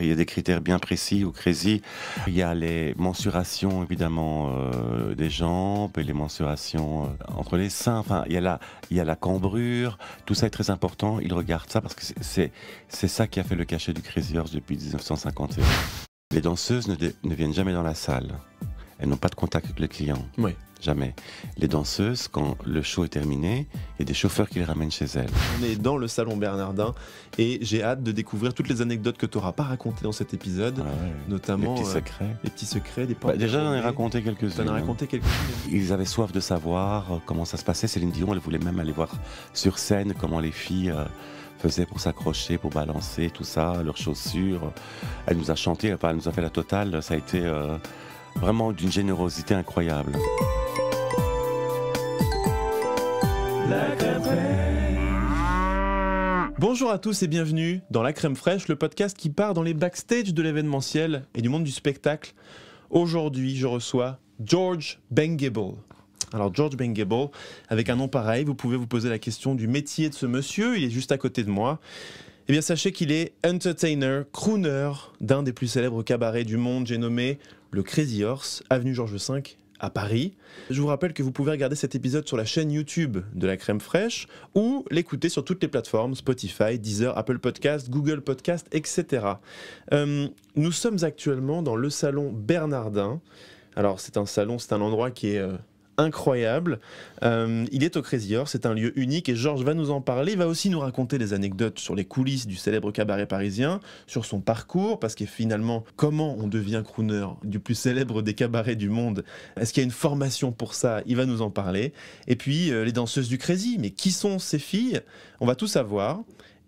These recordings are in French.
Il y a des critères bien précis au crazy. Il y a les mensurations évidemment euh, des jambes et les mensurations euh, entre les seins. Enfin, il y, a la, il a la cambrure. Tout ça est très important. Ils regardent ça parce que c'est ça qui a fait le cachet du Crazy Horse depuis 1951. Les danseuses ne, viennent jamais dans la salle. Elles n'ont pas de contact avec les clients Oui jamais. Les danseuses, quand le show est terminé, il y a des chauffeurs qui les ramènent chez elles. On est dans le salon Bernardin et j'ai hâte de découvrir toutes les anecdotes que tu n'auras pas racontées dans cet épisode, ah notamment les petits euh, secrets, les petits secrets, des bah, Déjà, j'en ai raconté quelques-unes. Hein. raconté quelques Ils avaient soif de savoir euh, comment ça se passait. Céline Dion, elle voulait même aller voir sur scène comment les filles. Euh, faisaient pour s'accrocher, pour balancer, tout ça, leurs chaussures. Elle nous a chanté, elle nous a fait la totale. Ça a été vraiment d'une générosité incroyable la crème Bonjour à tous et bienvenue dans La Crème Fraîche, le podcast qui part dans les backstage de l'événementiel et du monde du spectacle. Aujourd'hui, je reçois George Bengable. Alors George Bengable, avec un nom pareil, vous pouvez vous poser la question du métier de ce monsieur, il est juste à côté de moi. Eh bien sachez qu'il est entertainer, crooner d'un des plus célèbres cabarets du monde, j'ai nommé le Crazy Horse, avenue Georges V à Paris. Je vous rappelle que vous pouvez regarder cet épisode sur la chaîne YouTube de la crème fraîche ou l'écouter sur toutes les plateformes Spotify, Deezer, Apple Podcast, Google Podcast, etc. Euh, nous sommes actuellement dans le salon Bernardin. Alors c'est un salon, c'est un endroit qui est... Euh, incroyable. Euh, il est au Crazy Horse, c'est un lieu unique et Georges va nous en parler. Il va aussi nous raconter des anecdotes sur les coulisses du célèbre cabaret parisien, sur son parcours, parce que finalement, comment on devient crooner du plus célèbre des cabarets du monde Est-ce qu'il y a une formation pour ça Il va nous en parler. Et puis, euh, les danseuses du Crazy, mais qui sont ces filles On va tout savoir.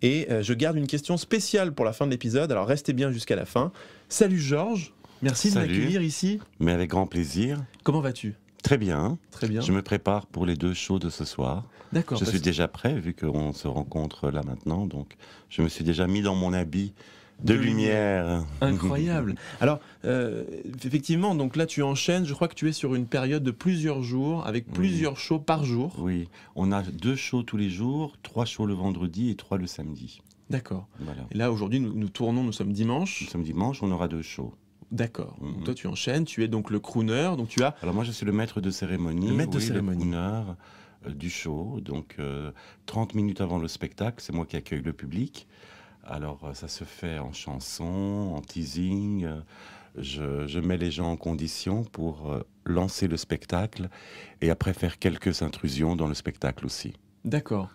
Et euh, je garde une question spéciale pour la fin de l'épisode, alors restez bien jusqu'à la fin. Salut Georges, merci de m'accueillir ici. Mais avec grand plaisir. Comment vas-tu Très bien. Très bien. Je me prépare pour les deux shows de ce soir. D'accord. Je bah suis déjà prêt vu qu'on se rencontre là maintenant, donc je me suis déjà mis dans mon habit de, lumière. Incroyable. Alors, euh, effectivement, donc là, tu enchaînes. Je crois que tu es sur une période de plusieurs jours, avec plusieurs shows par jour. Oui, on a deux shows tous les jours, trois shows le vendredi et trois le samedi. D'accord. Et là, aujourd'hui, nous, nous, tournons, nous sommes dimanche. Nous sommes dimanche, on aura deux shows. D'accord. Mhm. Toi, tu enchaînes, tu es donc le crooner. Donc tu as... Alors moi, je suis le maître de cérémonie. Le maître de cérémonie. Euh, du show. Donc 30 euh, minutes avant le spectacle, c'est moi qui accueille le public. Alors euh, ça se fait en chanson, en teasing. Je, mets les gens en condition pour lancer le spectacle et après faire quelques intrusions dans le spectacle aussi. D'accord.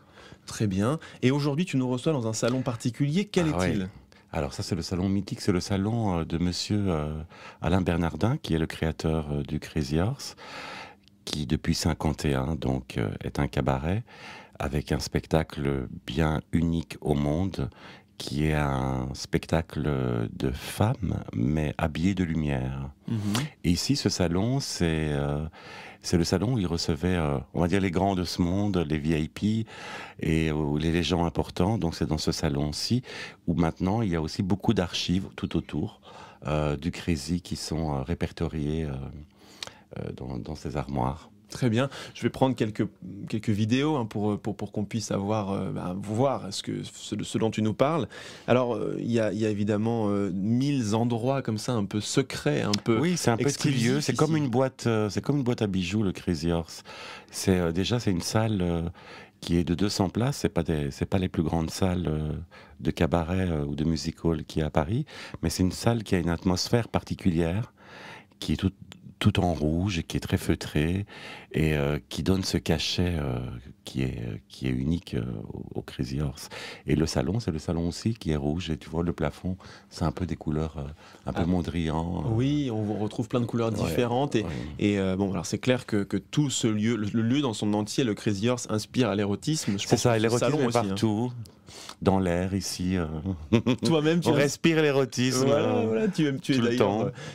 Très bien. Et aujourd'hui, tu nous reçois dans un salon particulier. Quel ah est-il alors ça, c'est le salon mythique, c'est le salon euh, de Monsieur euh, Alain Bernardin, qui est le créateur euh, du Crazy Horse, qui depuis 51 donc est un cabaret avec un spectacle bien unique au monde qui est un spectacle de femmes, mais habillées de lumière. Mhm. Et ici, ce salon, euh, c'est le salon où ils recevaient, euh, on va dire, les grands de ce monde, les VIP et les gens importants. Donc, c'est dans ce salon-ci où maintenant, il y a aussi beaucoup d'archives tout autour euh, du Crazy qui sont répertoriées dans ces armoires. Très bien. Je vais prendre quelques, quelques vidéos hein, pour, pour, pour qu'on puisse avoir, euh, bah, voir ce, que, ce, dont tu nous parles. Alors, euh, il y, a, évidemment euh, mille endroits comme ça, un peu secrets, un peu. Oui, c'est un petit lieu. C'est comme, une boîte, c'est comme une boîte à bijoux, le Crazy Horse. C'est, déjà, c'est une salle qui est de 200 places. Ce n'est pas, des, pas les plus grandes salles de cabaret ou de music hall qui à Paris, mais c'est une salle qui a une atmosphère particulière, qui est toute tout en rouge qui est très feutré et euh, qui donne ce cachet euh, qui est, euh, qui est unique euh, au, Crazy Horse. Et le salon, c'est le salon aussi qui est rouge. Et tu vois, le plafond, c'est un peu des couleurs euh, un peu ah, mondrian. Oui, on retrouve plein de couleurs différentes. et, et bon, alors c'est clair que, que, tout ce lieu, le, lieu dans son entier, le Crazy Horse, inspire à l'érotisme. C'est ça, l'érotisme hein. partout. dans l'air ici. Toi-même, tu respires l'érotisme. Voilà, tu, tu, es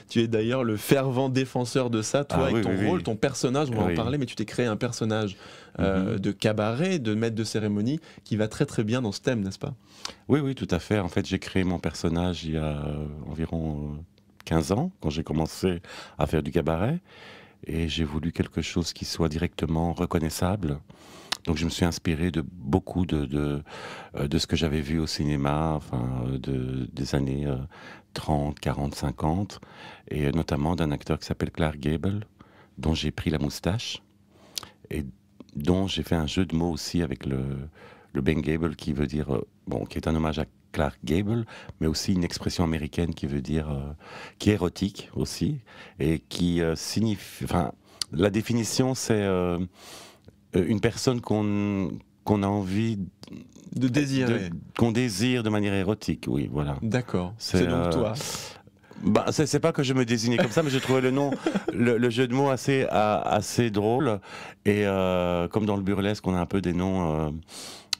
tu es d'ailleurs le fervent défenseur de ça, toi, ah avec ton rôle, ton personnage. On va en parler, mais tu t'es créé un personnage euh, mhm. de cabaret, de maître de cérémonie, qui va très très bien dans ce thème, n'est-ce pas Oui, oui, tout à fait. En fait, j'ai créé mon personnage il y a euh, environ 15 euh, ans, quand j'ai commencé à faire du cabaret, et j'ai voulu quelque chose qui soit directement reconnaissable. Donc je me suis inspiré de beaucoup de, de, ce que j'avais vu au cinéma, enfin, de, des années 30, 40, 50, et notamment d'un acteur qui s'appelle Clark Gable, dont j'ai pris la moustache. Et dont j'ai fait un jeu de mots aussi avec le, Ben Gable qui veut dire, euh, bon, qui est un hommage à Clark Gable, mais aussi une expression américaine qui veut dire, euh, qui est érotique aussi, et qui euh, signifie, enfin, la définition c'est une personne qu'on qu'on a envie de désirer, qu'on désire de manière érotique, oui, voilà. D'accord. C'est donc toi. Bah, c'est pas que je me désignais comme ça, mais j'ai trouvé le nom, le, jeu de mots assez, assez drôle. Et euh, comme dans le burlesque, on a un peu des noms euh,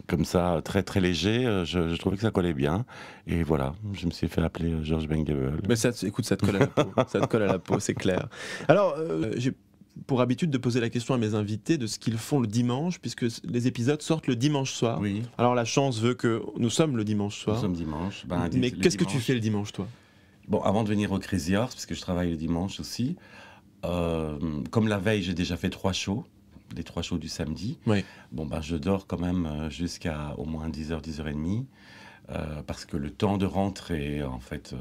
comme ça, très très légers, euh, je, trouvais que ça collait bien. Et voilà, je me suis fait appeler Georges Bengable. Mais ça, écoute, ça te colle à la peau, ça te colle à la peau, c'est clair. Alors, j'ai pour habitude de poser la question à mes invités de ce qu'ils font le dimanche, puisque les épisodes sortent le dimanche soir. Oui. Alors la chance veut que nous sommes le dimanche soir. Nous sommes dimanche. Ben, mais qu'est-ce que tu fais le dimanche, toi Bon, avant de venir au Crazy Horse, parce que je travaille le dimanche aussi, euh, comme la veille, j'ai déjà fait trois shows, les trois shows du samedi. Oui. Bon, ben, je dors quand même euh, jusqu'à au moins 10h, euh, 10h30. parce que le temps de rentrer, en fait,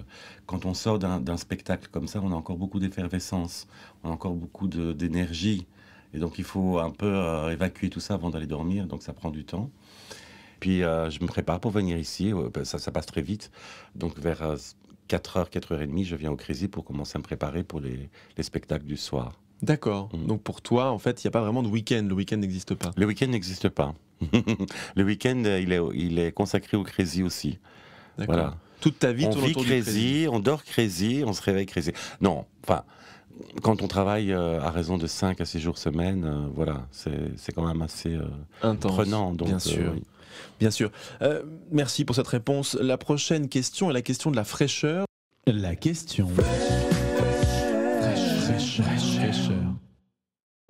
quand on sort d'un spectacle comme ça, on a encore beaucoup d'effervescence, on a encore beaucoup d'énergie. Et donc, il faut un peu évacuer tout ça avant d'aller dormir, donc ça prend du temps. Puis, je me prépare pour venir ici, ça, ça passe très vite. Donc, vers 4h, 4h30, je viens au Crazy pour commencer à me préparer pour les, spectacles du soir. D'accord. Mm. Donc pour toi, en fait, il n'y a pas vraiment de week-end. Le week-end n'existe pas. Le week-end n'existe pas. le week-end, euh, il est, il est consacré au Crazy aussi. D'accord. Voilà. Toute ta vie, on vit crazy, on dort crazy, on se réveille crazy. Non, enfin, quand on travaille euh, à raison de 5 à 6 jours semaine, euh, voilà, c'est quand même assez prenant. Donc, bien sûr. Bien sûr. Euh, merci pour cette réponse. La prochaine question est la question de la fraîcheur. La question.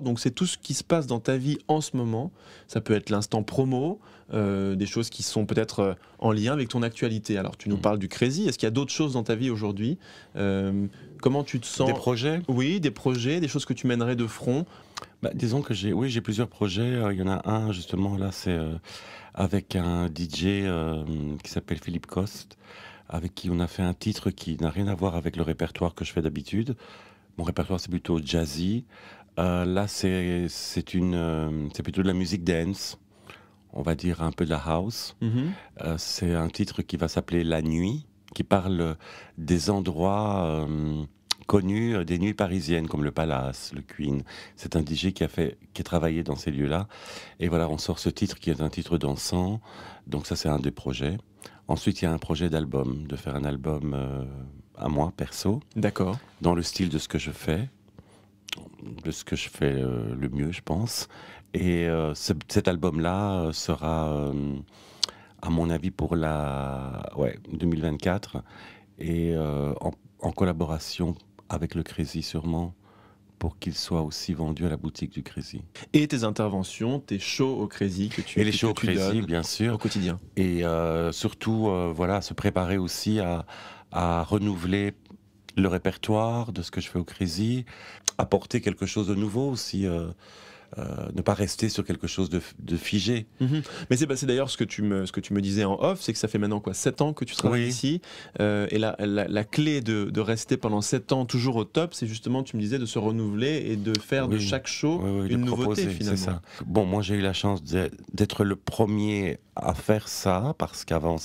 Donc c'est tout ce qui se passe dans ta vie en ce moment. Ça peut être l'instant promo, euh, des choses qui sont peut-être euh, en lien avec ton actualité. Alors tu nous mm. parles du Crazy. Est-ce qu'il y a d'autres choses dans ta vie aujourd'hui Comment tu te sens Des projets Oui, des projets, des choses que tu mènerais de front. Bah, disons que j'ai, oui, j'ai plusieurs projets. Il y en a un justement là, c'est avec un DJ euh, qui s'appelle Philippe Coste, avec qui on a fait un titre qui n'a rien à voir avec le répertoire que je fais d'habitude. Mon répertoire, c'est plutôt jazzy. Euh, là, euh, c'est plutôt de la musique dance, on va dire un peu de la house. Mhm. c'est un titre qui va s'appeler La Nuit, qui parle des endroits connu euh, des nuits parisiennes comme le Palace, le Queen. C'est un DJ qui a fait, qui a travaillé dans ces lieux-là. Et voilà, on sort ce titre qui est un titre dansant. Donc ça, c'est un des projets. Ensuite, il y a un projet d'album, de faire un album euh, à moi perso. D'accord. Dans le style de ce que je fais, de ce que je fais euh, le mieux, je pense. Et cet album-là sera, à mon avis, pour la ouais 2024 et en en collaboration avec le Crazy sûrement pour qu'il soit aussi vendu à la boutique du Crazy. Et tes interventions, tes shows au Crazy que tu Et les shows au bien sûr. Au quotidien. Et euh, surtout, euh, voilà, se préparer aussi à, à renouveler le répertoire de ce que je fais au Crazy, apporter quelque chose de nouveau aussi. Euh, euh, ne pas rester sur quelque chose de, figé. Mhm. Mais c'est bah, d'ailleurs ce, que tu me, disais en off, c'est que ça fait maintenant quoi 7 ans que tu travailles ici. Euh, et la, la, clé de, rester pendant 7 ans toujours au top, c'est justement, tu me disais, de se renouveler et de faire de chaque show une nouveauté proposer, Ça. Bon, moi j'ai eu la chance d'être le premier à faire ça, parce qu'avant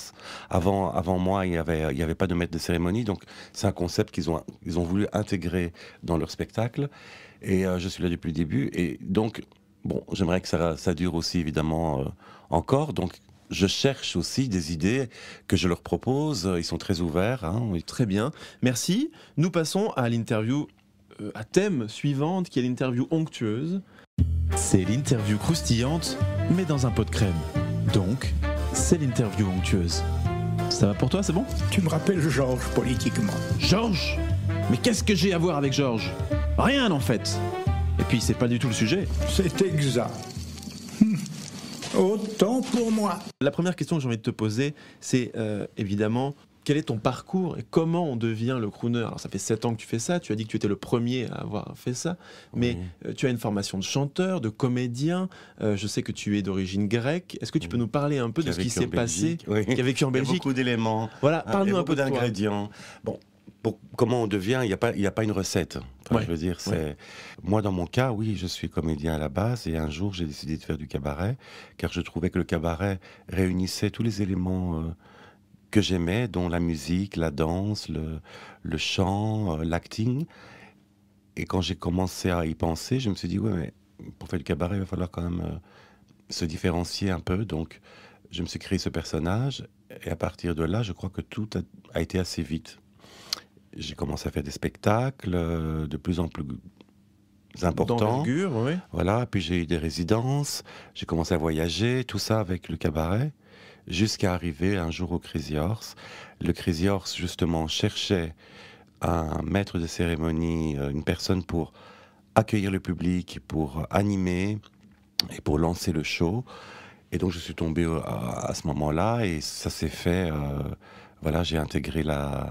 avant, moi, il n'y avait, pas de maître de cérémonie. Donc c'est un concept qu'ils ont voulu intégrer dans leur spectacle. Et euh, je suis là depuis le début. Et donc, bon, j'aimerais que ça, dure aussi, évidemment, euh, encore. Donc, je cherche aussi des idées que je leur propose. Ils sont très ouverts. Hein. Oui. Très bien. Merci. Nous passons à l'interview euh, à thème suivante, qui est l'interview onctueuse. C'est l'interview croustillante, mais dans un pot de crème. Donc, c'est l'interview onctueuse. Ça va pour toi, c'est bon Tu me rappelles Georges politiquement. Georges Mais qu'est-ce que j'ai à voir avec Georges Rien en fait. Et puis c'est pas du tout le sujet. C'est exact. Hum. Autant pour moi. La première question que j'ai envie de te poser, c'est euh, évidemment quel est ton parcours et comment on devient le crooner Alors ça fait 7 ans que tu fais ça, tu as dit que tu étais le premier à avoir fait ça, mais euh, tu as une formation de chanteur, de comédien, euh, je sais que tu es d'origine grecque, est-ce que tu peux nous parler un peu de ce qui s'est passé, qui a vécu en Belgique Beaucoup d'éléments, voilà, ah, parle-nous un peu d'ingrédients. Bon, comment on devient, il n'y a, pas, a pas une recette. je veux dire, c'est moi dans mon cas, oui, je suis comédien à la base et un jour j'ai décidé de faire du cabaret car je trouvais que le cabaret réunissait tous les éléments euh, que j'aimais, dont la musique, la danse, le, chant, euh, l'acting. Et quand j'ai commencé à y penser, je me suis dit ouais, mais pour faire du cabaret, il va falloir quand même euh, se différencier un peu. Donc, je me suis créé ce personnage et à partir de là, je crois que tout a été assez vite j'ai commencé à faire des spectacles euh, de plus en plus importants. Oui. Voilà, puis j'ai eu des résidences, j'ai commencé à voyager, tout ça avec le cabaret, jusqu'à arriver un jour au Crazy Horse. Le Crazy Horse, justement, cherchait un maître de cérémonie, euh, une personne pour accueillir le public, pour animer et pour lancer le show. Et donc je suis tombé euh, à, ce moment-là et ça s'est fait. voilà, j'ai intégré la,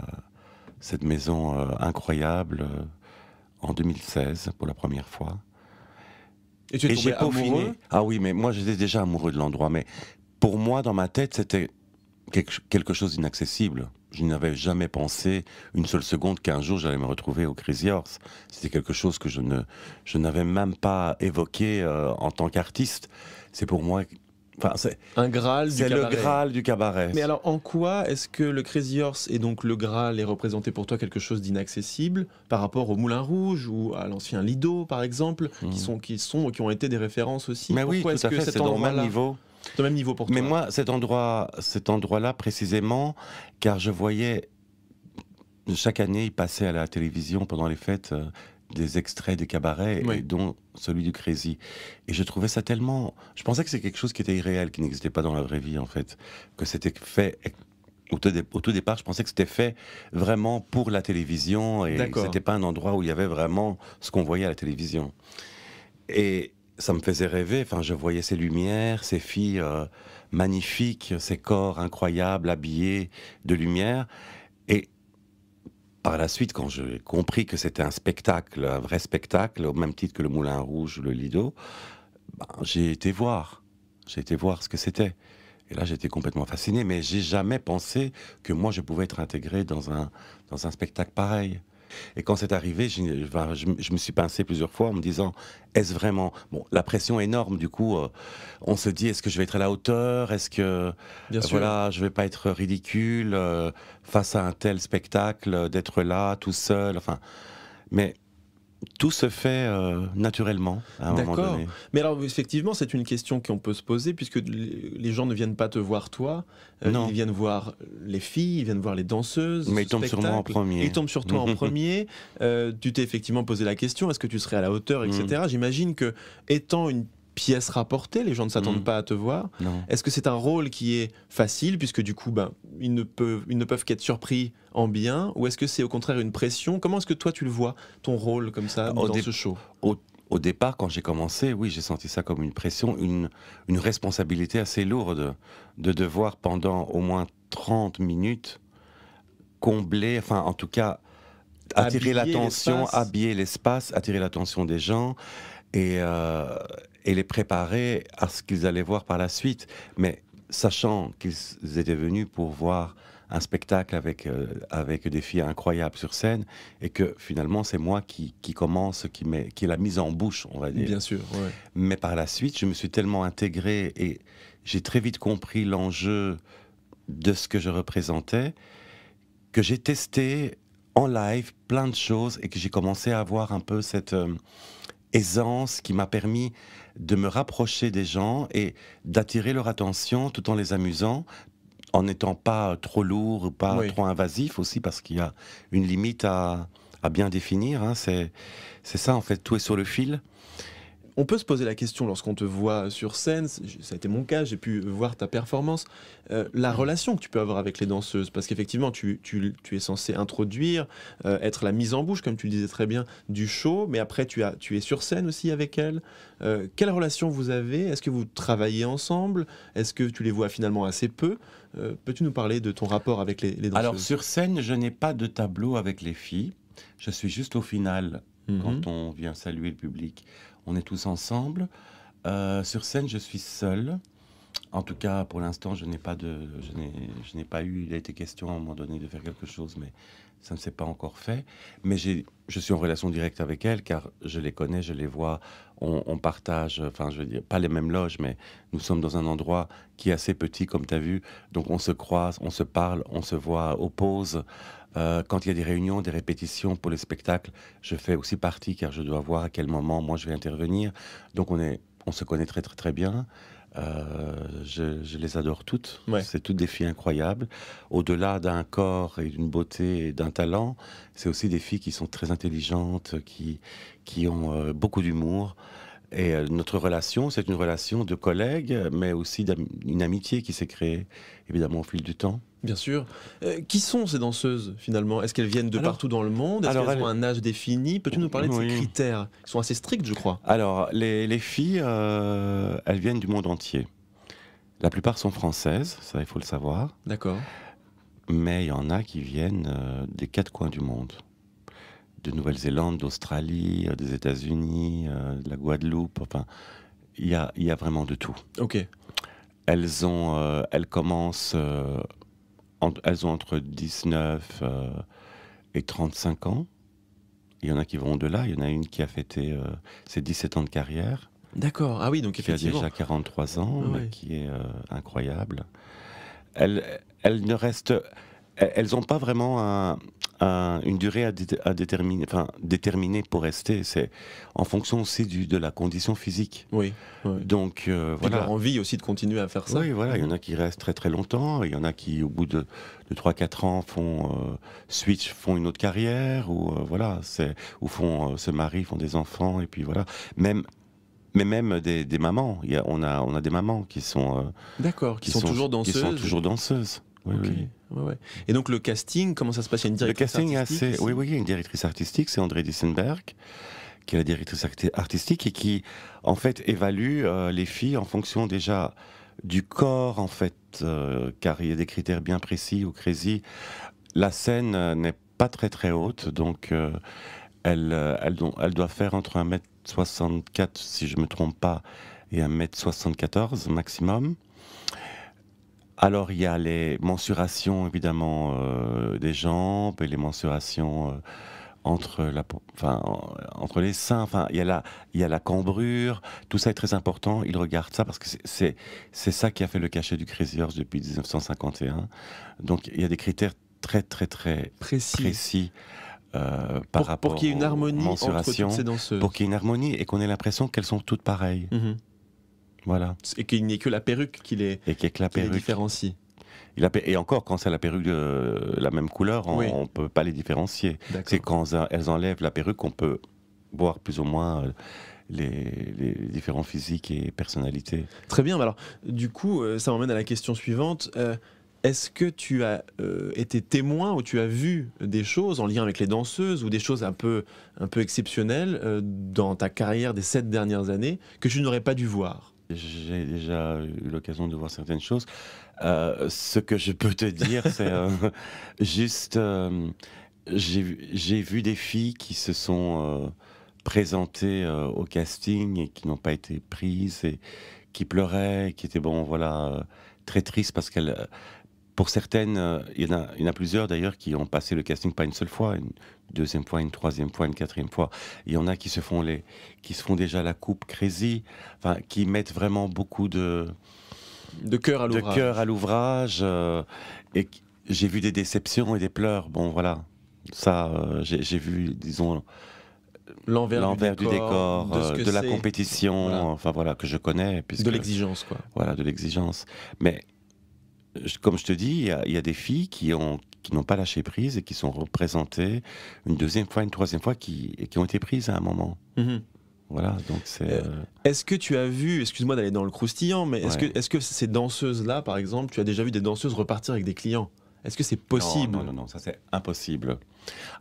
cette maison euh, incroyable euh, en 2016 pour la première fois. Et tu es amoureux Ah oui, mais moi j'étais déjà amoureux de l'endroit, mais pour moi dans ma tête c'était quelque chose d'inaccessible. Je n'avais jamais pensé une seule seconde qu'un jour j'allais me retrouver au Crazy Horse. C'était quelque chose que je ne je n'avais même pas évoqué euh, en tant qu'artiste. C'est pour moi c'est un Graal du le Graal du cabaret. Mais alors, en quoi est-ce que le Crazy Horse et donc le Graal est représenté pour toi quelque chose d'inaccessible par rapport au Moulin Rouge ou à l'ancien Lido, par exemple, qui hmm. sont qui sont qui ont été des références aussi. Mais oui, est-ce même niveau. Au même niveau pour toi. Mais moi, cet endroit, cet endroit-là précisément, car je voyais chaque année, il passait à la télévision pendant les fêtes euh, des extraits des cabaret, dont celui du Crazy. Et je trouvais ça tellement. Je pensais que c'était quelque chose qui était irréel, qui n'existait pas dans la vraie vie, en fait. Que c'était fait. Au tout, départ, je pensais que c'était fait vraiment pour la télévision et c'était pas un endroit où il y avait vraiment ce qu'on voyait à la télévision. Et ça me faisait rêver. Enfin, je voyais ces lumières, ces filles euh, magnifiques, ces corps incroyables, habillés de lumière par la suite, quand j'ai compris que c'était un spectacle, un vrai spectacle, au même titre que le Moulin Rouge le Lido, ben, j'ai été voir. J'ai été voir ce que c'était. Et là, j'étais complètement fasciné, mais j'ai jamais pensé que moi, je pouvais être intégré dans un, dans un spectacle pareil. Et quand c'est arrivé, je, me suis pincé plusieurs fois en me disant, est-ce vraiment Bon, la pression est énorme, du coup, euh, on se dit, est-ce que je vais être à la hauteur Est-ce que Bien euh, sûr. voilà, je vais pas être ridicule euh, face à un tel spectacle, d'être là tout seul Enfin, mais tout se fait euh, naturellement. D'accord. Mais alors effectivement, c'est une question qu'on peut se poser puisque les gens ne viennent pas te voir toi. Euh, non. Ils viennent voir les filles, ils viennent voir les danseuses. Mais ils tombent sur moi en premier. Ils tombent sur toi en premier. Euh, tu t'es effectivement posé la question est-ce que tu serais à la hauteur, etc. Mm. J'imagine que étant une pièce rapportée, les gens ne s'attendent mm. pas à te voir. Est-ce que c'est un rôle qui est facile, puisque du coup, ben, ils ne peuvent, peuvent qu'être surpris en bien, ou est-ce que c'est au contraire une pression Comment est-ce que toi tu le vois, ton rôle comme ça, dans ce show au, départ, quand j'ai commencé, oui, j'ai senti ça comme une pression, une, une responsabilité assez lourde de devoir pendant au moins 30 minutes combler, enfin en tout cas attirer l'attention, habiller l'espace, attirer l'attention des gens. Et, euh, et les préparer à ce qu'ils allaient voir par la suite. Mais sachant qu'ils étaient venus pour voir un spectacle avec, euh, avec des filles incroyables sur scène, et que finalement c'est moi qui, commence, qui, met, qui la mise en bouche, on va dire. Bien sûr. Mais par la suite, je me suis tellement intégré et j'ai très vite compris l'enjeu de ce que je représentais, que j'ai testé en live plein de choses et que j'ai commencé à avoir un peu cette... Euh, aisance qui m'a permis de me rapprocher des gens et d'attirer leur attention tout en les amusant, en n'étant pas trop lourd, ou pas trop invasif aussi, parce qu'il y a une limite à, bien définir. Hein. C'est ça, en fait, tout est sur le fil on peut se poser la question lorsqu'on te voit sur scène, ça a été mon cas, j'ai pu voir ta performance, euh, la relation que tu peux avoir avec les danseuses, parce qu'effectivement, tu, es censé introduire, euh, être la mise en bouche, comme tu le disais très bien, du show, mais après, tu, es sur scène aussi avec elles. Euh, quelle relation vous avez Est-ce que vous travaillez ensemble Est-ce que tu les vois finalement assez peu Peux-tu nous parler de ton rapport avec les, danseuses Alors, sur scène, je n'ai pas de tableau avec les filles, je suis juste au final, mmh quand on vient saluer le public on est tous ensemble. Euh, sur scène, je suis seul. En tout cas, pour l'instant, je n'ai pas de, je n'ai pas eu. Il a été question à un moment donné de faire quelque chose, mais ça ne s'est pas encore fait. Mais je suis en relation directe avec elle car je les connais, je les vois. On, partage, enfin, je veux dire, pas les mêmes loges, mais nous sommes dans un endroit qui est assez petit, comme tu as vu. Donc, on se croise, on se parle, on se voit aux pauses. Euh, quand il y a des réunions, des répétitions pour les spectacles, je fais aussi partie car je dois voir à quel moment moi je vais intervenir. Donc on, se connaît très très bien. Euh, je, les adore toutes. C'est toutes des filles incroyables. Au-delà d'un corps et d'une beauté et d'un talent, c'est aussi des filles qui sont très intelligentes, qui, ont euh, beaucoup d'humour. Et euh, notre relation, c'est une relation de collègues, mais aussi d'une amitié qui s'est créée, évidemment, au fil du temps. Bien sûr. Euh, qui sont ces danseuses, finalement Est-ce qu'elles viennent de partout dans le monde Est-ce qu'elles ont un âge défini Peux-tu nous parler de ces critères Ils sont assez stricts, je crois. Alors, les, filles, euh, elles viennent du monde entier. La plupart sont françaises, ça, il faut le savoir. D'accord. Mais il y en a qui viennent des quatre coins du monde de Nouvelle-Zélande, d'Australie, euh, des États-Unis, euh, de la Guadeloupe. Enfin, il y a, vraiment de tout. Ok. Elles ont, euh, elles commencent, elles ont entre 19 et 35 ans. Il y en a qui vont de là. Il y en a une qui a fêté ses 17 ans de carrière. D'accord. Ah oui, donc effectivement. Qui a déjà 43 ans, ah qui est incroyable. Elles, elles ne restent. Elles n'ont pas vraiment un, une durée à, déterminer, enfin déterminer pour rester. C'est en fonction aussi du, de la condition physique. Oui. Donc euh, voilà. Leur envie aussi de continuer à faire ça. Oui, voilà. Il y en a qui restent très très longtemps. Il y en a qui, au bout de, 3-4 ans, font euh, switch, font une autre carrière ou euh, voilà, c'est ou font se marient, font des enfants et puis voilà. Même mais même des, mamans. y a, on, a, on a des mamans qui sont. D'accord, qui, sont, toujours danseuses. Qui sont toujours danseuses. Oui, oui. Et donc le casting, comment ça se passe Il une directrice le casting hein, artistique Oui, oui, il y a une directrice artistique, c'est André Dissenberg, qui est la directrice artistique et qui, en fait, évalue euh, les filles en fonction déjà du corps, en fait, euh, car il y a des critères bien précis ou crazy. La scène euh, n'est pas très très haute, donc elle, elle, elle, doit faire entre 1m64, si je ne me trompe pas, et 1m74 maximum. Alors, il y a les mensurations, évidemment, euh, des jambes, et les mensurations euh, entre, la, entre les seins. il y, a la, il a la cambrure. Tout ça est très important. Il regarde ça parce que c'est ça qui a fait le cachet du Crazy Horse depuis 1951. Donc, il y a des critères très, très, très précis. Euh, par rapport pour qu'il y ait une harmonie entre Pour qu'il y ait une harmonie et qu'on ait l'impression qu'elles sont toutes pareilles. Mm-hmm. Voilà. Et qu'il n'y ait que la perruque qui les, et qui différencie. et encore, quand c'est la perruque de euh, la même couleur, on ne peut pas les différencier. C'est quand elles enlèvent la perruque qu'on peut voir plus ou moins euh, les, différents physiques et personnalités. Très bien. Alors, du coup, euh, ça m'emmène à la question suivante. est-ce que tu as été témoin ou tu as vu des choses en lien avec les danseuses ou des choses un peu, exceptionnelles dans ta carrière des sept dernières années que tu n'aurais pas dû voir j'ai déjà eu l'occasion de voir certaines choses. Euh, ce que je peux te dire, c'est euh, juste, euh, j'ai vu des filles qui se sont présentées au casting et qui n'ont pas été prises et qui pleuraient, qui étaient bon, voilà, très tristes parce qu'elles pour certaines, euh, il y en a, a plusieurs d'ailleurs qui ont passé le casting pas une seule fois, une deuxième fois, une troisième fois, une quatrième fois. Il y en a qui se font les, qui se font déjà la coupe crazy, enfin, qui mettent vraiment beaucoup de de cœur à l'ouvrage. à euh, et j'ai vu des déceptions et des pleurs. Bon, voilà. Ça, euh, j'ai vu, disons, l'envers du, décor, de, la compétition, enfin voilà, que je connais. Puisque, de l'exigence, quoi. Voilà, de l'exigence. Mais comme je te dis, il y, a des filles qui n'ont pas lâché prise et qui sont représentées une deuxième fois, une troisième fois, et qui ont été prises à un moment. Mhm. Voilà, donc c'est. Euh, euh, est-ce que tu as vu, excuse-moi d'aller dans le croustillant, mais est-ce que, ces danseuses-là, par exemple, tu as déjà vu des danseuses repartir avec des clients Est-ce que c'est possible non, non, non, ça c'est impossible.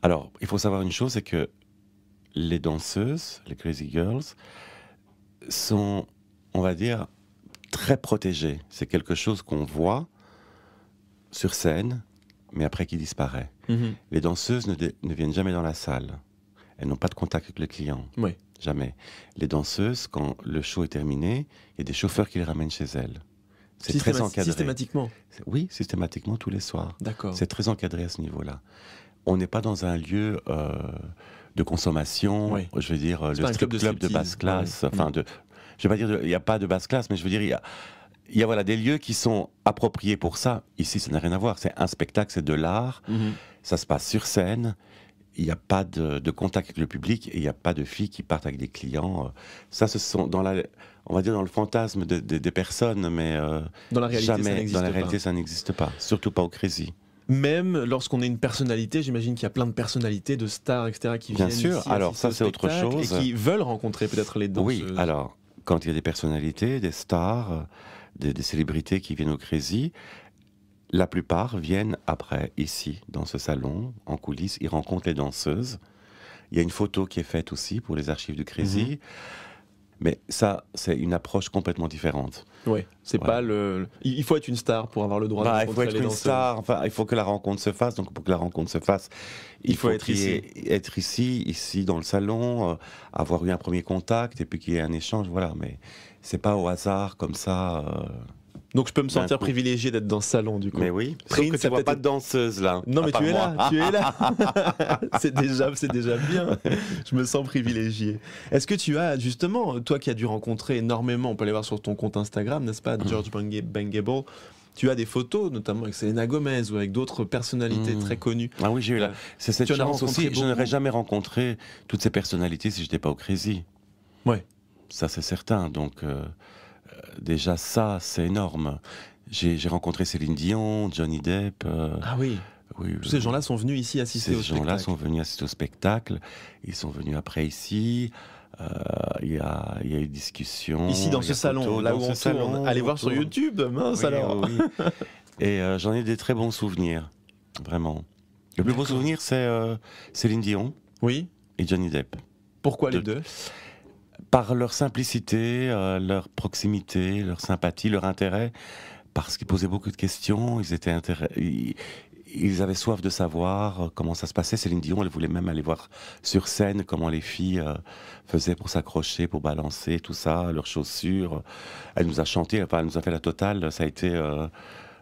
Alors, il faut savoir une chose, c'est que les danseuses, les Crazy Girls, sont, on va dire, très protégées. C'est quelque chose qu'on voit sur scène, mais après qui disparaît. Mhm. Les danseuses ne, viennent jamais dans la salle. Elles n'ont pas de contact avec le client. Oui. Jamais. Les danseuses, quand le show est terminé, il y a des chauffeurs qui les ramènent chez elles. C'est très encadré. Systématiquement Oui, systématiquement tous les soirs. D'accord. C'est très encadré à ce niveau-là. On n'est pas dans un lieu euh, de consommation, je veux dire, euh, le club, de, basse classe, enfin, de, je ne vais pas dire, il n'y a pas de basse classe, mais je veux dire, il y a il y a voilà, des lieux qui sont appropriés pour ça. Ici, ça n'a rien à voir. C'est un spectacle, c'est de l'art. Mhm. Ça se passe sur scène. Il n'y a pas de, contact avec le public et il n'y a pas de filles qui partent avec des clients. Euh, ça, ce sont dans la, on va dire dans le fantasme des personnes, mais euh, dans la réalité, jamais, ça dans la réalité, ça n'existe pas. Surtout pas au Crazy même lorsqu'on est une personnalité, j'imagine qu'il y a plein de personnalités, de stars, etc., qui viennent. Bien sûr, ici, alors ça c'est autre chose. Et qui veulent rencontrer peut-être les danseuses. Oui, alors quand il y a des personnalités, des stars, des, célébrités qui viennent au Crazy, la plupart viennent après, ici, dans ce salon, en coulisses, ils rencontrent les danseuses. Il y a une photo qui est faite aussi pour les archives du Crazy. Mhm. Mais ça, c'est une approche complètement différente. Oui, c'est pas le. Il faut être une star pour avoir le droit bah, de rencontrer Il faut être une star. Enfin, il faut que la rencontre se fasse. Donc, pour que la rencontre se fasse, il, faut, être ici, être ici, ici dans le salon, euh, avoir eu un premier contact et puis qu'il y ait un échange. Voilà. Mais c'est pas au hasard comme ça. Euh, donc je peux me ben, sentir privilégié d'être dans ce salon du coup. Mais oui. Sauf tu vois pas de danseuse là. Non mais tu es, là, tu es là, c'est déjà, c'est déjà bien. Je me sens privilégié. Est-ce que tu as justement, toi qui as dû rencontrer énormément, on peut aller voir sur ton compte Instagram, n'est-ce pas, George mhm. Bang Tu as des photos, notamment avec Selena Gomez ou avec d'autres personnalités mhm. très connues. Ah oui, j'ai eu là. Euh, c'est cette chance aussi. Je n'aurais jamais rencontré toutes ces personnalités si je n'étais pas au Crazy. Ouais. Ça, c'est certain. Donc, euh, euh, déjà ça, c'est énorme. J'ai rencontré Céline Dion, Johnny Depp. Euh, ah oui. Tous ces gens-là sont venus ici assister au spectacle. Ces gens-là sont venus assister au spectacle. Ils sont venus après ici. Euh, il y, a eu discussion. Ici, dans ce salon, là où on tourne. Allez voir sur YouTube, mince alors. Et j'en ai des très bons souvenirs, vraiment. Le plus beau souvenir, c'est Céline Dion. Oui. Et Johnny Depp. Pourquoi les deux par leur simplicité, euh, leur proximité, leur sympathie, leur intérêt, parce qu'ils posaient beaucoup de questions, ils étaient ils, avaient soif de savoir euh, comment ça se passait. Céline Dion, elle voulait même aller voir sur scène comment les filles euh, faisaient pour s'accrocher, pour balancer, tout ça, leurs chaussures. Elle nous a chanté, enfin, elle nous a fait la totale. Ça a été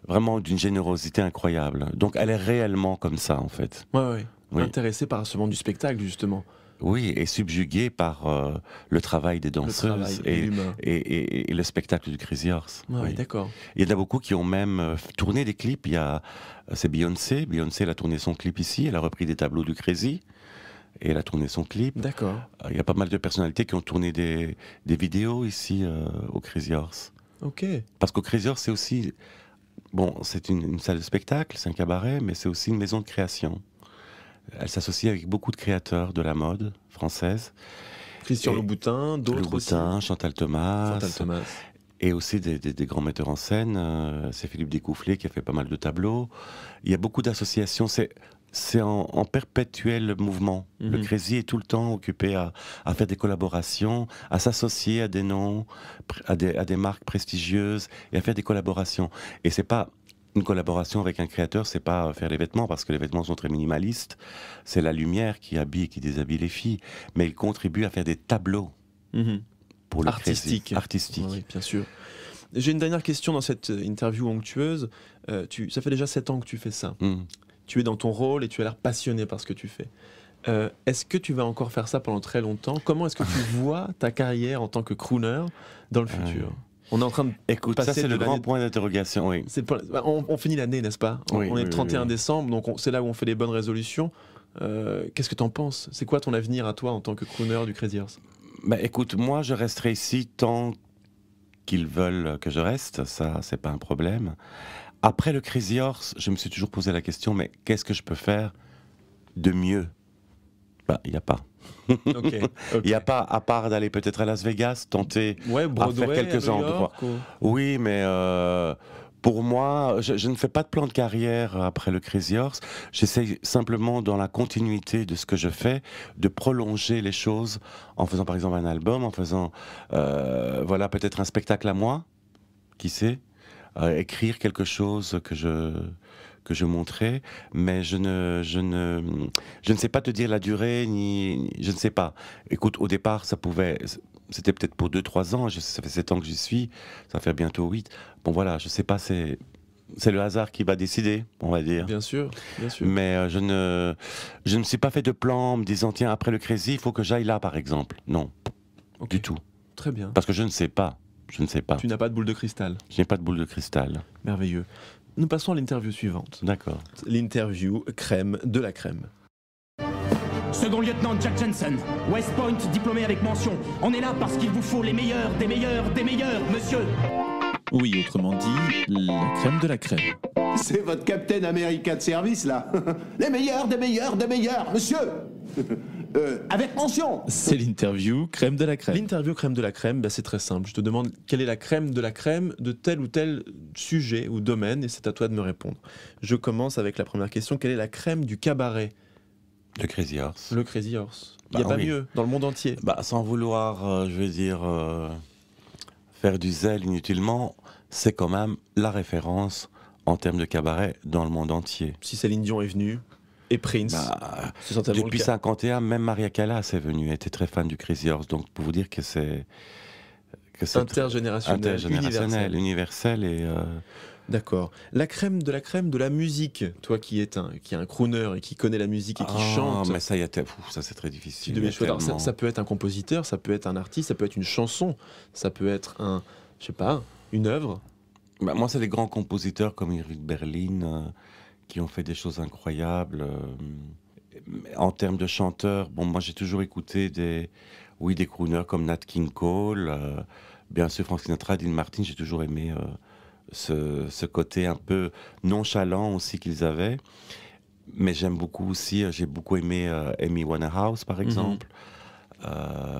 vraiment d'une générosité incroyable. Donc, elle est réellement comme ça, en fait. Ouais, Oui. Intéressée par ce monde du spectacle, justement. Oui, et subjugué par euh, le travail des danseuses et, le spectacle du Crazy Horse. Ah, d'accord. Il y en a beaucoup qui ont même euh, tourné des clips. Euh, c'est Beyoncé. Beyoncé, a tourné son clip ici. Elle a repris des tableaux du Crazy et elle a tourné son clip. D'accord. Il y a pas mal de personnalités qui ont tourné des, vidéos ici au Crazy Horse. Ok. Parce qu'au Crazy Horse, c'est aussi. Bon, c'est une salle de spectacle, c'est un cabaret, mais c'est aussi une maison de création. Elle s'associe avec beaucoup de créateurs de la mode française. Christian Louboutin, d'autres aussi. Chantal Thomas. Chantal Thomas. Et aussi des, grands metteurs en scène. Euh, c'est Philippe Découfflé qui a fait pas mal de tableaux. Il y a beaucoup d'associations. C'est c'est en, perpétuel mouvement. Le mhm. Crazy est tout le temps occupé à, à faire des collaborations, à s'associer à des noms, à des, à des, marques prestigieuses et à faire des collaborations. Et c'est pas une collaboration avec un créateur, c'est pas euh, faire les vêtements, parce que les vêtements sont très minimalistes. C'est la lumière qui habille et qui déshabille les filles. Mais il contribue à faire des tableaux. Mhm. Pour le artistique. bien sûr. J'ai une dernière question dans cette euh, interview onctueuse. Euh, ça fait déjà sept ans que tu fais ça. Hmm. Tu es dans ton rôle et tu as l'air passionné par ce que tu fais. est-ce que tu vas encore faire ça pendant très longtemps Comment est-ce que tu vois ta carrière en tant que crooner dans le futur on est en train de ça c'est le grand point d'interrogation, bah, On, finit l'année, n'est-ce pas on, est le 31 décembre, donc c'est là où on fait les bonnes résolutions. Euh, qu'est-ce que tu en penses C'est quoi ton avenir à toi en tant que crooner du Crazy Horse bah, Écoute, moi je resterai ici tant qu'ils veulent que je reste, ça c'est pas un problème. Après le Crazy Horse, je me suis toujours posé la question, mais qu'est-ce que je peux faire de mieux bah, il n'y a pas. Il n'y a pas, à part d'aller peut-être à Las Vegas, tenter à faire quelques endroits. Oui, mais euh, pour moi, je, ne fais pas de plan de carrière après le Crazy Horse. J'essaie simplement, dans la continuité de ce que je fais, de prolonger les choses en faisant par exemple un album, en faisant euh, voilà peut-être un spectacle à moi, qui sait, écrire quelque chose que je que je montrais, mais je ne, ne, je ne sais pas te dire la durée, ni, je ne sais pas. Écoute, au départ, ça pouvait, c'était peut-être pour 2-3 ans, ça fait 7 ans que j'y suis, ça va faire bientôt 8. Bon voilà, je ne sais pas, c'est... C'est le hasard qui va décider, on va dire. Bien sûr, bien sûr. Mais euh, je, ne, je ne suis pas fait de plan en me disant, tiens, après le Crazy, il faut que j'aille là, par exemple. Non, du tout. Très bien. Parce que je ne sais pas. Je ne sais pas. Tu n'as pas de boule de cristal. Je n'ai pas de boule de cristal. Merveilleux. Nous passons à l'interview suivante. D'accord. L'interview crème de la crème. Second lieutenant Jack Jensen, West Point diplômé avec mention. On est là parce qu'il vous faut les meilleurs, des meilleurs, des meilleurs, monsieur. Oui, autrement dit, la crème de la crème. C'est votre capitaine américain de service, là. Les meilleurs, des meilleurs, des meilleurs, monsieur Euh, avec mention. C'est l'interview crème de la crème. L'interview crème de la crème, bah, c'est très simple. Je te demande quelle est la crème de la crème de tel ou tel sujet ou domaine, et c'est à toi de me répondre. Je commence avec la première question. Quelle est la crème du cabaret Le Crazy Horse. Le Crazy Horse. Il n'y a bah pas mieux dans le monde entier. Bah, sans vouloir, euh, je veux dire, euh, faire du zèle inutilement, c'est quand même la référence en termes de cabaret dans le monde entier. Si Céline Dion est venue, et Prince. Bah, depuis 51, même Maria Callas est venue, elle était très fan du Crazy Horse. Donc pour vous dire que c'est intergénérationnel, universel, et euh, D'accord. La crème de la crème de la musique, toi qui es un, qui est un crooner et qui connais la musique et qui chante. Ah, chante. mais ça y ça c'est très difficile. ça, peut être un compositeur, ça peut être un artiste, ça peut être une chanson, ça peut être un, je sais pas, une œuvre. Bah, moi, c'est les grands compositeurs comme Irving Berlin, euh, qui ont fait des choses incroyables. Euh, en termes de chanteurs, bon, moi j'ai toujours écouté des, oui, des crooners comme Nat King Cole, euh, bien sûr Frank Sinatra, Dean Martin, j'ai toujours aimé euh, ce, ce, côté un peu nonchalant aussi qu'ils avaient. Mais j'aime beaucoup aussi, j'ai beaucoup aimé Amy Winehouse par mhm. exemple.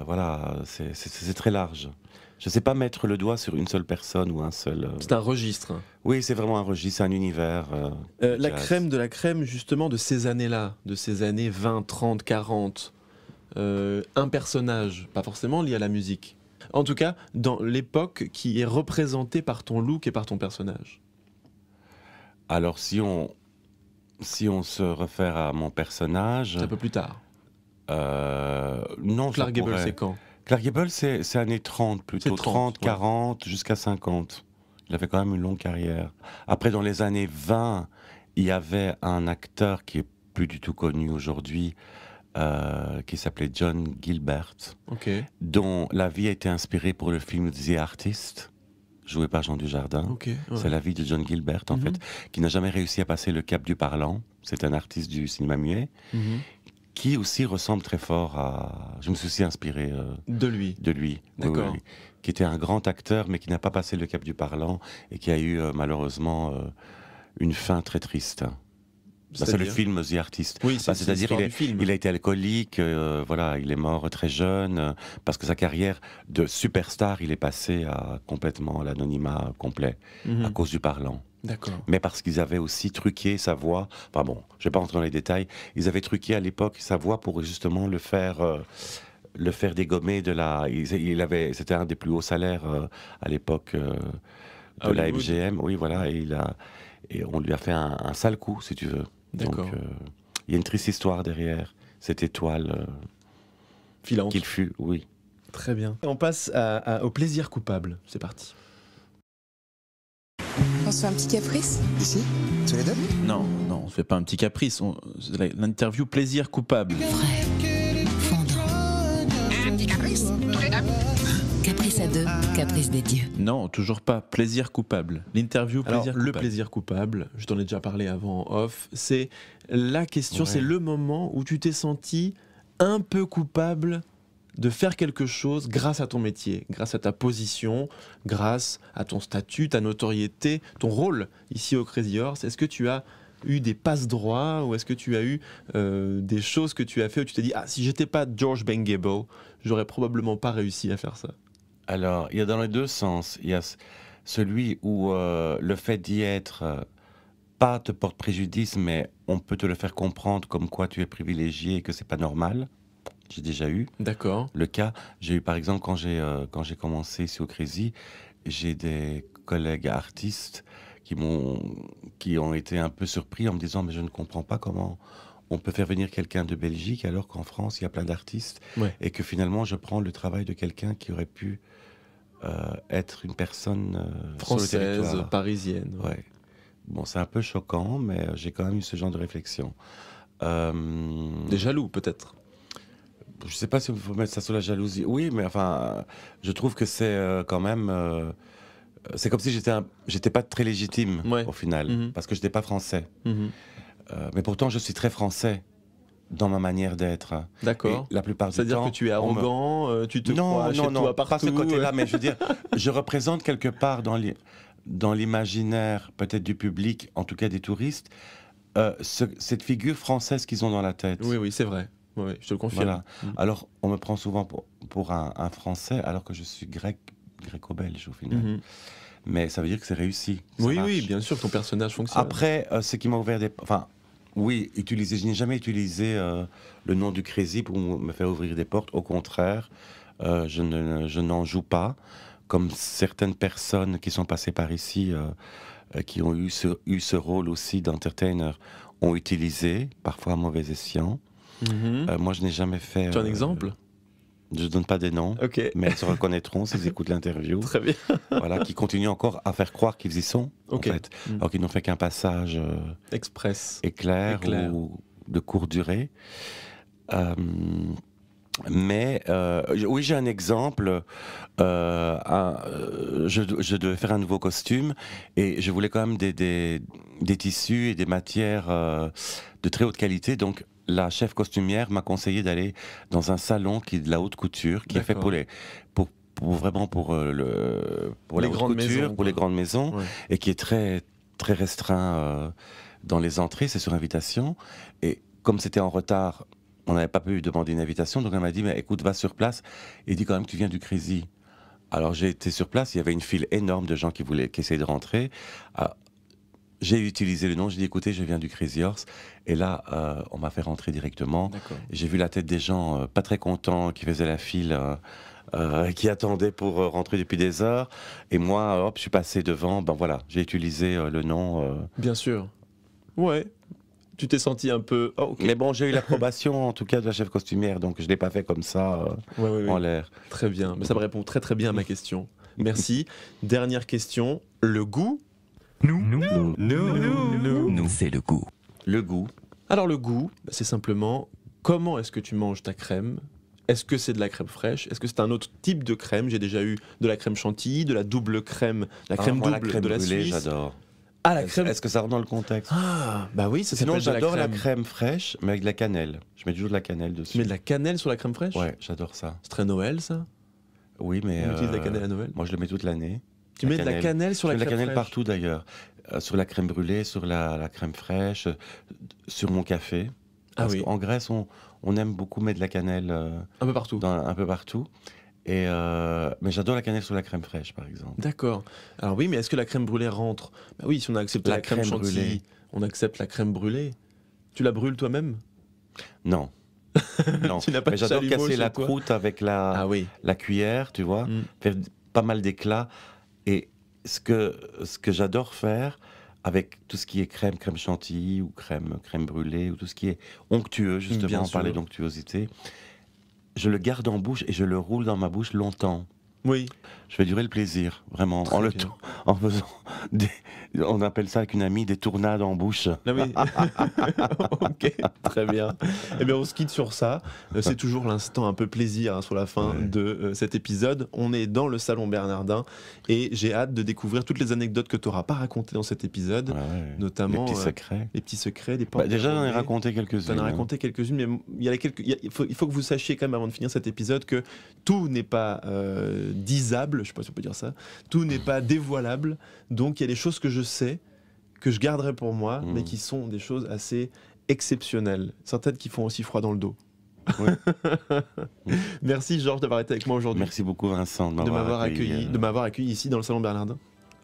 voilà, c'est très large je ne sais pas mettre le doigt sur une seule personne ou un seul. Euh, c'est un registre. Hein. Oui, c'est vraiment un registre, un univers. Euh, euh, la crème de la crème, justement, de ces années-là, de ces années 20, 30, 40. un personnage, pas forcément lié à la musique. En tout cas, dans l'époque qui est représentée par ton look et par ton personnage. Alors, si on, si on se réfère à mon personnage. Un peu plus tard. non, Clark Gable, c'est quand Clark Gable, c'est années 30 plutôt, 30, 40 jusqu'à 50. Il avait quand même une longue carrière. Après, dans les années 20, il y avait un acteur qui est plus du tout connu aujourd'hui, euh, qui s'appelait John Gilbert, dont la vie a été inspirée pour le film The Artist, joué par Jean Dujardin. C'est la vie de John Gilbert, en mhm. fait, qui n'a jamais réussi à passer le cap du parlant. C'est un artiste du cinéma muet. Mhm qui aussi ressemble très fort à. Je me suis aussi inspiré euh, de lui. De lui, d'accord. qui était un grand acteur, mais qui n'a pas passé le cap du parlant et qui a eu euh, malheureusement euh, une fin très triste. Bah, c'est le film The Artist. Oui, bah, c'est-à-dire bah, il, il, a été alcoolique, voilà, il est mort très jeune parce que sa carrière de superstar, il est passé à complètement l'anonymat complet mhm. à cause du parlant. Mais parce qu'ils avaient aussi truqué sa voix. Enfin bon, je ne vais pas rentrer dans les détails. Ils avaient truqué à l'époque sa voix pour justement le faire. Euh, le faire dégommer de la. Il, avait, c'était un des plus hauts salaires euh, à l'époque euh, de la FGM, Oui, voilà. Et, il a, et on lui a fait un, sale coup, si tu veux. D'accord. Il y a une triste histoire derrière cette étoile filante qu'il fut. Oui. Très bien. On passe au plaisir coupable. C'est parti. On se fait un petit caprice Ici les Non, non, on se fait pas un petit caprice. L'interview plaisir coupable. caprice Caprice à deux, caprice des dieux. Non, toujours pas. Plaisir coupable. L'interview, plaisir coupable. Le plaisir coupable, je t'en ai déjà parlé avant off, c'est la question, c'est le moment où tu t'es senti un peu coupable de faire quelque chose grâce à ton métier, grâce à ta position, grâce à ton statut, ta notoriété, ton rôle ici au Crazy Horse. Est-ce que tu as eu des passes droits ou est-ce que tu as eu euh, des choses que tu as fait où tu t'es dit ah si j'étais pas George Bengebo j'aurais probablement pas réussi à faire ça alors il y a dans les deux sens il y a celui où euh, le fait d'y être euh, pas te porte préjudice mais on peut te le faire comprendre comme quoi tu es privilégié et que c'est pas normal j'ai déjà eu. D'accord. Le cas, j'ai eu par exemple quand j'ai euh, quand j'ai commencé ici au Crazy, j'ai des collègues artistes qui m'ont qui ont été un peu surpris en me disant mais je ne comprends pas comment on peut faire venir quelqu'un de Belgique alors qu'en France il y a plein d'artistes et que finalement je prends le travail de quelqu'un qui aurait pu euh, être une personne euh, française, parisienne. Ouais. Bon, c'est un peu choquant, mais j'ai quand même eu ce genre de réflexion. Des jaloux, peut-être je ne sais pas si vous mettre ça sous la jalousie. Oui, mais enfin, je trouve que c'est euh, quand même. Euh, c'est comme si j'étais, n'étais j'étais pas très légitime au final, mhm. parce que je n'étais pas français. Mhm. Euh, mais pourtant, je suis très français dans ma manière d'être. D'accord. la plupart du temps. C'est-à-dire que tu es arrogant, tu te non, crois non, non, toi partout. Pas ce côté-là, mais je veux dire, je représente quelque part dans, dans l'imaginaire, peut-être du public, en tout cas des touristes, cette figure française qu'ils ont dans la tête. Oui, oui, c'est vrai je te le confirme. Mm. Alors, on me prend souvent pour, un, Français, alors que je suis grec, gréco-belge au final. Mm-hmm. Mais ça veut dire que c'est réussi. Oui, oui, bien sûr, ton personnage fonctionne. Après, euh, ce qui m'a ouvert des... Enfin, oui, utiliser. Je n'ai jamais utilisé euh, le nom du crazy pour me faire ouvrir des portes. Au contraire, euh, je, ne, je n'en joue pas. Comme certaines personnes qui sont passées par ici, qui ont eu ce, eu ce rôle aussi d'entertainer, ont utilisé, parfois à mauvais escient. Mhm. Euh, moi, je n'ai jamais fait. Tu as un euh, exemple je ne donne pas des noms, mais ils se reconnaîtront s'ils écoutent l'interview. Très bien. voilà, qui continuent encore à faire croire qu'ils y sont, mhm. alors qu'ils n'ont fait qu'un passage euh, express, éclair, clair ou de courte durée. mais oui, j'ai un exemple. je, devais faire un nouveau costume et je voulais quand même des, des tissus et des matières de très haute qualité, donc la chef costumière m'a conseillé d'aller dans un salon qui est de la haute couture, qui est fait pour les, pour, vraiment pour euh, les pour les grandes maisons, et qui est très très restreint euh, dans les entrées, c'est sur invitation. Et comme c'était en retard, on n'avait pas pu demander une invitation, donc elle m'a dit mais écoute, va sur place et dit quand même que tu viens du Crazy. Alors j'ai été sur place, il y avait une file énorme de gens qui voulaient qui essayaient de rentrer. Ah, j'ai utilisé le nom, j'ai dit écoutez, je viens du Crazy Horse. Et là, euh, on m'a fait rentrer directement. J'ai vu la tête des gens euh, pas très contents qui faisaient la file. Euh, qui attendaient pour rentrer depuis des heures. Et moi, hop, je suis passé devant. Ben voilà, j'ai utilisé le nom. Bien sûr. Ouais. Tu t'es senti un peu. Oh, Mais bon, j'ai eu l'approbation en tout cas de la chef costumière, donc je ne l'ai pas fait comme ça en l'air. Très bien. Mais ça me répond très très bien à ma question. Merci. Dernière question. Le goût nous. Nous. Nous. Nous. Nous. C'est le goût. Le goût. Alors le goût, bah, c'est simplement comment est-ce que tu manges ta crème est-ce que c'est de la crème fraîche Est-ce que c'est un autre type de crème J'ai déjà eu de la crème chantilly, de la double crème, la ah, crème double la crème de la J'adore. Ah la crème. Est-ce que ça rentre dans le contexte Ah bah oui, c'est sinon j'adore la, la, crème fraîche, mais avec de la cannelle. Je mets toujours de la cannelle dessus. Tu mets de la cannelle sur la crème fraîche Ouais, j'adore ça. C'est très Noël ça. Oui, mais on utilise la euh, cannelle à Noël. Moi, je le mets toute l'année. Tu mets de la cannelle sur la crème mets de la cannelle partout d'ailleurs. Euh, sur la crème brûlée, sur la, crème fraîche, euh, sur mon café. Ah Parce oui. En Grèce, on, on, aime beaucoup mettre de la cannelle. Euh, un peu partout. Dans, un peu partout. Et mais j'adore la cannelle sur la crème fraîche, par exemple. D'accord. Alors oui, mais est-ce que la crème brûlée rentre bah Oui, si on accepte la, la crème, chantilly, on accepte la crème brûlée. Tu la brûles toi-même Non. non. tu n'as pas j'adore casser la croûte avec la, ah oui. la cuillère, tu vois, mm. pas mal d'éclats ce que, ce que j'adore faire avec tout ce qui est crème, crème chantilly ou crème, crème brûlée ou tout ce qui est onctueux, mmh, justement, on parlait d'onctuosité, je le garde en bouche et je le roule dans ma bouche longtemps. Oui. Je vais durer le plaisir, vraiment, en le en faisant on appelle ça avec une amie des tournades en bouche. ok, très bien. Eh bien, on se quitte sur ça. Euh, c'est toujours l'instant un peu plaisir hein, sur la fin de euh, cet épisode. On est dans le salon Bernardin et j'ai hâte de découvrir toutes les anecdotes que tu n'auras pas racontées dans cet épisode, notamment les petits euh, secrets, les petits secrets, bah, Déjà, j'en ai raconté quelques-unes. J'en ai hein. raconté quelques-unes, mais il y a quelques, il, faut, que vous sachiez quand même avant de finir cet épisode que tout n'est pas disable, je sais pas si on peut dire ça, tout n'est pas dévoilable, donc il y a des choses que je sais, que je garderai pour moi, mmh. mais qui sont des choses assez exceptionnelles, certaines qui font aussi froid dans le dos. Merci Georges d'avoir été avec moi aujourd'hui. Merci beaucoup Vincent de m'avoir accueilli, euh, accueilli ici dans le salon Bernardin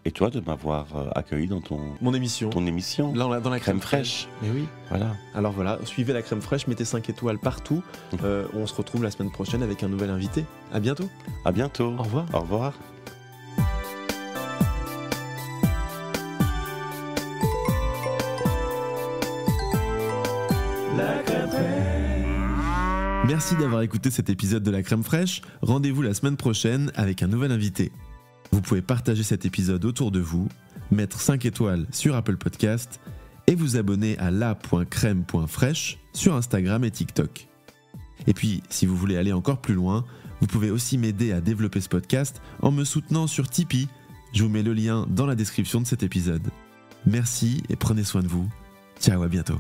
et toi de m'avoir euh, accueilli dans ton mon émission. Ton émission. Là, dans la crème, fraîche. Mais oui. Voilà. Alors voilà, suivez la crème fraîche, mettez 5 étoiles partout. Mmh. Euh, on se retrouve la semaine prochaine avec un nouvel invité. À bientôt. À bientôt. Au revoir. Au revoir. Merci d'avoir écouté cet épisode de la crème fraîche. Rendez-vous la semaine prochaine avec un nouvel invité. Vous pouvez partager cet épisode autour de vous, mettre 5 étoiles sur Apple Podcast et vous abonner à la.crème.fraîche sur Instagram et TikTok. Et puis, si vous voulez aller encore plus loin, vous pouvez aussi m'aider à développer ce podcast en me soutenant sur Tipeee. Je vous mets le lien dans la description de cet épisode. Merci et prenez soin de vous. Ciao, à bientôt.